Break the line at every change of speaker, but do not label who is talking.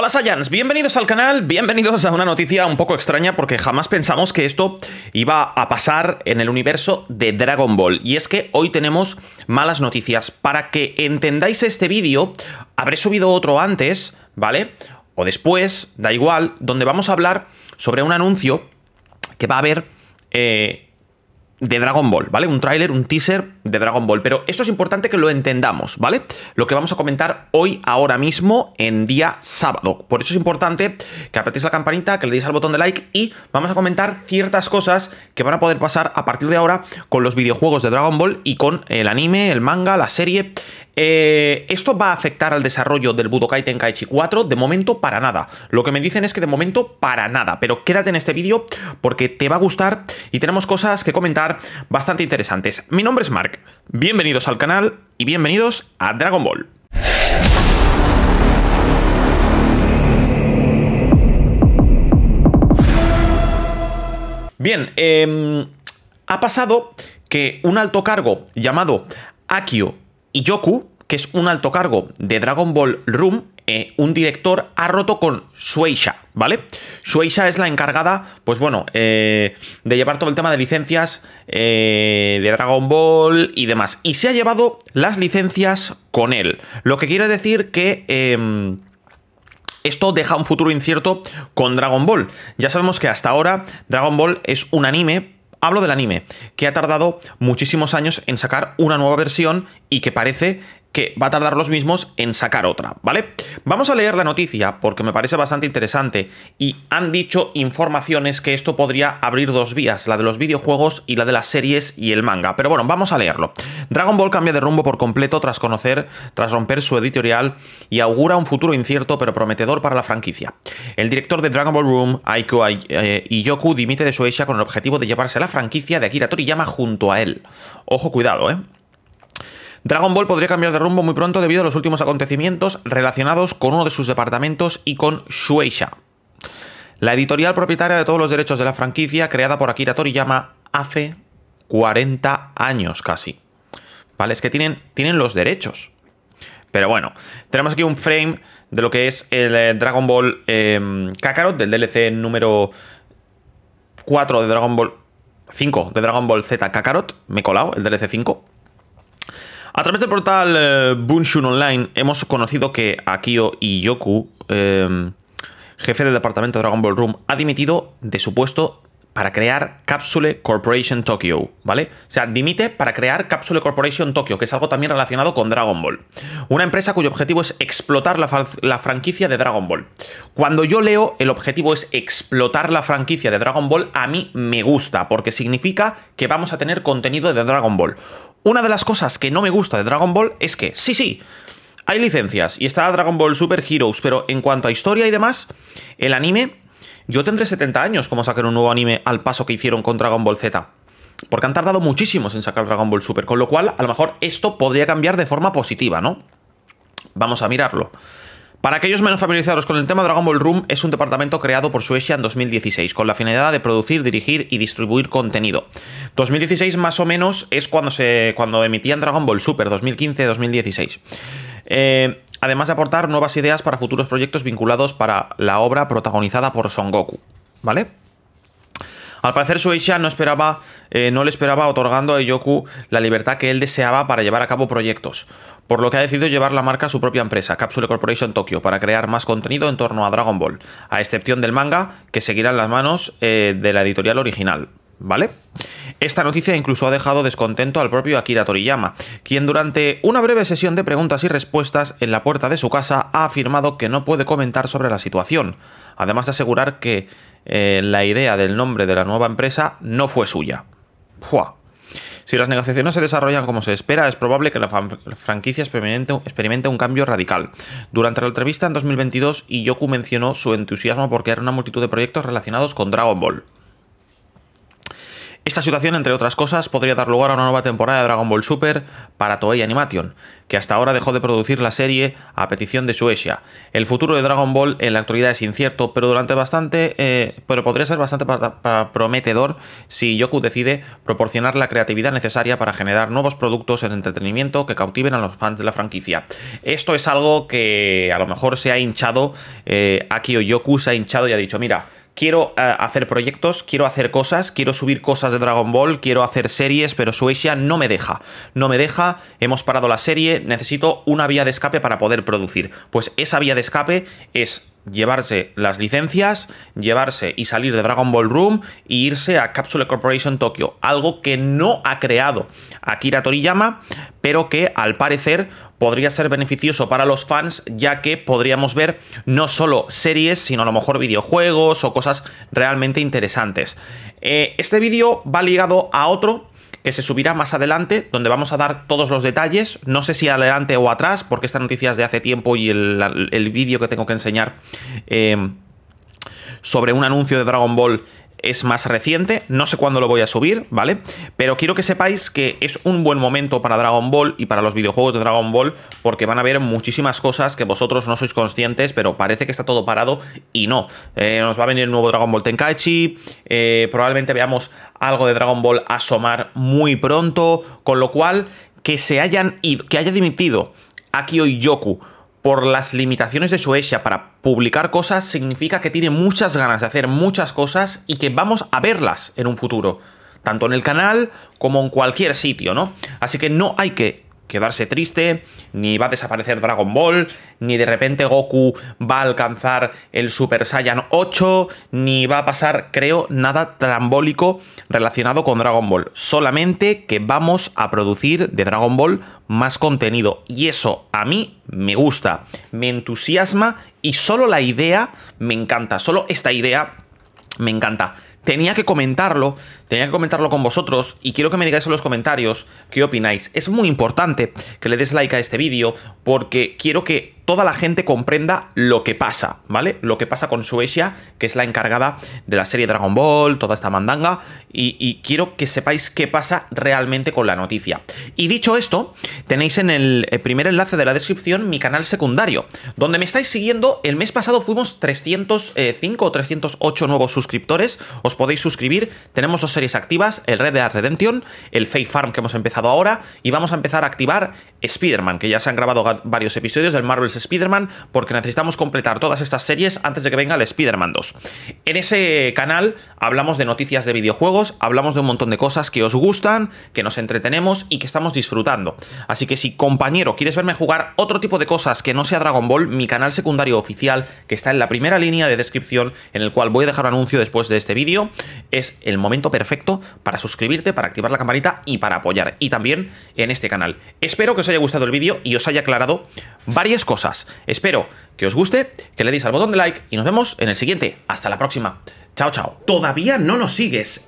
Hola Saiyans, bienvenidos al canal, bienvenidos a una noticia un poco extraña porque jamás pensamos que esto iba a pasar en el universo de Dragon Ball. Y es que hoy tenemos malas noticias. Para que entendáis este vídeo, habré subido otro antes, ¿vale? O después, da igual, donde vamos a hablar sobre un anuncio que va a haber eh, de Dragon Ball, ¿vale? Un tráiler, un teaser de Dragon Ball. Pero esto es importante que lo entendamos, ¿vale? Lo que vamos a comentar hoy, ahora mismo, en día sábado. Por eso es importante que apretéis la campanita, que le deis al botón de like y vamos a comentar ciertas cosas que van a poder pasar a partir de ahora con los videojuegos de Dragon Ball y con el anime, el manga, la serie, eh, ¿Esto va a afectar al desarrollo del Budokai Tenkaichi 4? De momento, para nada. Lo que me dicen es que de momento, para nada. Pero quédate en este vídeo porque te va a gustar y tenemos cosas que comentar bastante interesantes. Mi nombre es Mark. Bienvenidos al canal y bienvenidos a Dragon Ball. Bien, em, ha pasado que un alto cargo llamado Akio Yoku, que es un alto cargo de Dragon Ball Room, eh, un director ha roto con Sueisha, ¿vale? Sueisha es la encargada, pues bueno, eh, de llevar todo el tema de licencias eh, de Dragon Ball y demás. Y se ha llevado las licencias con él. Lo que quiere decir que... Em, esto deja un futuro incierto con Dragon Ball. Ya sabemos que hasta ahora Dragon Ball es un anime Hablo del anime, que ha tardado muchísimos años en sacar una nueva versión y que parece va a tardar los mismos en sacar otra, ¿vale? Vamos a leer la noticia porque me parece bastante interesante y han dicho informaciones que esto podría abrir dos vías, la de los videojuegos y la de las series y el manga. Pero bueno, vamos a leerlo. Dragon Ball cambia de rumbo por completo tras conocer, tras romper su editorial y augura un futuro incierto pero prometedor para la franquicia. El director de Dragon Ball Room, Aiko eh, Iyoku, dimite de Suecia con el objetivo de llevarse la franquicia de Akira Toriyama junto a él. Ojo, cuidado, ¿eh? Dragon Ball podría cambiar de rumbo muy pronto debido a los últimos acontecimientos relacionados con uno de sus departamentos y con Shueisha. La editorial propietaria de todos los derechos de la franquicia, creada por Akira Toriyama hace 40 años casi. ¿Vale? Es que tienen, tienen los derechos. Pero bueno, tenemos aquí un frame de lo que es el eh, Dragon Ball em, Kakarot, del DLC número 4 de Dragon Ball 5 de Dragon Ball Z Kakarot. Me he colado el DLC 5. A través del portal eh, Bunshun Online hemos conocido que Akio Iyoku, Yoku, em, jefe del departamento de Dragon Ball Room, ha dimitido de su puesto para crear Capsule Corporation Tokyo, ¿vale? O sea, dimite para crear Capsule Corporation Tokyo, que es algo también relacionado con Dragon Ball. Una empresa cuyo objetivo es explotar la, franquicia de Dragon Ball. Cuando yo leo el objetivo es explotar la franquicia de Dragon Ball, a mí me gusta, porque significa que vamos a tener contenido de Dragon Ball. Una de las cosas que no me gusta de Dragon Ball es que, sí, sí, hay licencias y está Dragon Ball Super Heroes, pero en cuanto a historia y demás, el anime, yo tendré 70 años como sacar un nuevo anime al paso que hicieron con Dragon Ball Z. Porque han tardado muchísimos en sacar Dragon Ball Super, con lo cual a lo mejor esto podría cambiar de forma positiva, ¿no? Vamos a mirarlo. Para aquellos menos familiarizados con el tema, Dragon Ball Room es un departamento creado por Suecia en 2016 con la finalidad de producir, dirigir y distribuir contenido. 2016 más o menos es cuando, se, cuando emitían Dragon Ball Super, 2015-2016. Eh, además de aportar nuevas ideas para futuros proyectos vinculados para la obra protagonizada por Son Goku. ¿Vale? Al parecer Sueisha no, esperaba, eh, no le esperaba otorgando a Yoku la libertad que él deseaba para llevar a cabo proyectos, por lo que ha decidido llevar la marca a su propia empresa, Capsule Corporation Tokyo, para crear más contenido en torno a Dragon Ball, a excepción del manga, que seguirá en las manos eh, de la editorial original. ¿vale? Esta noticia incluso ha dejado descontento al propio Akira Toriyama, quien durante una breve sesión de preguntas y respuestas en la puerta de su casa ha afirmado que no puede comentar sobre la situación, además de asegurar que eh, la idea del nombre de la nueva empresa no fue suya. Si las negociaciones se desarrollan como se espera, es probable que la franquicia experimente, un cambio radical. Durante la entrevista en 2022, Iyoku mencionó su entusiasmo Porque era una multitud de proyectos relacionados con Dragon Ball. Esta situación, entre otras cosas, podría dar lugar a una nueva temporada de Dragon Ball Super para Toei Animation, que hasta ahora dejó de producir la serie a petición de Suecia. El futuro de Dragon Ball en la actualidad es incierto, pero durante bastante, eh, pero podría ser bastante prometedor si Yoku decide proporcionar la creatividad necesaria para generar nuevos productos en entretenimiento que cautiven a los fans de la franquicia. Esto es algo que a lo mejor se ha hinchado, eh, Akio Yoku se ha hinchado y ha dicho, mira, quiero eh, hacer proyectos, quiero hacer cosas, quiero subir cosas de Dragon Ball, quiero hacer series, pero Suecia no me deja. No me deja, hemos parado la serie, necesito una vía de escape para poder producir. Pues esa vía de escape es llevarse las licencias, llevarse y salir de Dragon Ball Room e irse a Capsule Corporation Tokyo, algo que no ha creado Akira Toriyama, pero que al parecer podría ser beneficioso para los fans, ya que podríamos ver no solo series, sino a lo mejor videojuegos o cosas realmente interesantes. Eh, este vídeo va ligado a otro que se subirá más adelante, donde vamos a dar todos los detalles, no sé si adelante o atrás, porque esta noticia es de hace tiempo y el, vídeo que tengo que enseñar... Eh, sobre un anuncio de Dragon Ball es más reciente, no sé cuándo lo voy a subir, ¿vale? Pero quiero que sepáis que es un buen momento para Dragon Ball y para los videojuegos de Dragon Ball porque van a haber muchísimas cosas que vosotros no sois conscientes, pero parece que está todo parado y no. Eh, nos va a venir el nuevo Dragon Ball Tenkaichi, eh, probablemente veamos algo de Dragon Ball asomar muy pronto, con lo cual que se hayan ido, que haya dimitido Akio Yoku por las limitaciones de Suecia para publicar cosas significa que tiene muchas ganas de hacer muchas cosas y que vamos a verlas en un futuro, tanto en el canal como en cualquier sitio, ¿no? Así que no hay que quedarse triste, ni va a desaparecer Dragon Ball, ni de repente Goku va a alcanzar el Super Saiyan 8, ni va a pasar, creo, nada trambólico relacionado con Dragon Ball. Solamente que vamos a producir de Dragon Ball más contenido. Y eso a mí me gusta, me entusiasma y solo la idea me encanta, solo esta idea me encanta tenía que comentarlo, tenía que comentarlo con vosotros y quiero que me digáis en los comentarios qué opináis. Es muy importante que le des like a este vídeo porque quiero que toda la gente comprenda lo que pasa, ¿vale? Lo que pasa con Suecia, que es la encargada de la serie Dragon Ball, toda esta mandanga, y, quiero que sepáis qué pasa realmente con la noticia. Y dicho esto, tenéis en el primer enlace de la descripción mi canal secundario, donde me estáis siguiendo, el mes pasado fuimos 305 eh, o 308 nuevos suscriptores, os podéis suscribir, tenemos dos series activas, el Red Dead Redemption, el Fake Farm que hemos empezado ahora, y vamos a empezar a activar Spider-Man, que ya se han grabado varios episodios del Marvel's Spider-Man, porque necesitamos completar todas estas series antes de que venga el Spider-Man 2. En ese canal hablamos de noticias de videojuegos, hablamos de un montón de cosas que os gustan, que nos entretenemos y que estamos disfrutando. Así que si, compañero, quieres verme jugar otro tipo de cosas que no sea Dragon Ball, mi canal secundario oficial, que está en la primera línea de descripción, en el cual voy a dejar un anuncio después de este vídeo, es el momento perfecto para suscribirte, para activar la campanita y para apoyar. Y también en este canal. Espero que os haya gustado el vídeo y os haya aclarado varias cosas. Espero que os guste, que le deis al botón de like y nos vemos en el siguiente. Hasta la próxima. Chao, chao. Todavía no nos sigues